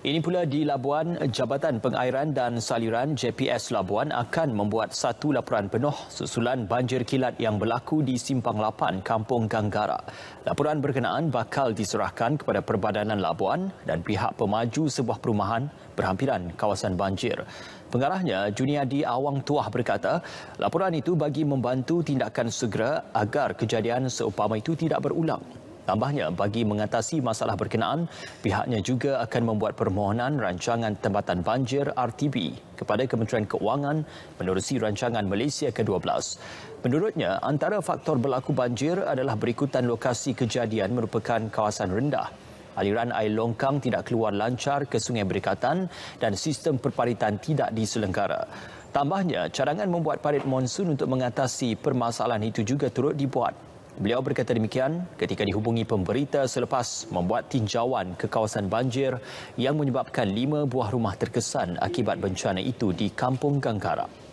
Ini pula di Labuan, Jabatan Pengairan dan Saliran JPS Labuan akan membuat satu laporan penuh susulan banjir kilat yang berlaku di Simpang Lapan, Kampung Ganggara. Laporan berkenaan bakal diserahkan kepada Perbadanan Labuan dan pihak pemaju sebuah perumahan berhampiran kawasan banjir. Pengarahnya, Juniadi Awang Tuah berkata, laporan itu bagi membantu tindakan segera agar kejadian seumpama itu tidak berulang. Tambahnya, bagi mengatasi masalah berkenaan, pihaknya juga akan membuat permohonan rancangan tempatan banjir RTB kepada Kementerian Keuangan menerusi rancangan Malaysia ke-12. Menurutnya, antara faktor berlaku banjir adalah berikutan lokasi kejadian merupakan kawasan rendah. Aliran air longkang tidak keluar lancar ke sungai Berikatan dan sistem perparitan tidak diselenggara. Tambahnya, cadangan membuat parit monsun untuk mengatasi permasalahan itu juga turut dibuat Beliau berkata demikian ketika dihubungi pemberita selepas membuat tinjauan ke kawasan banjir yang menyebabkan lima buah rumah terkesan akibat bencana itu di Kampung Gangkara.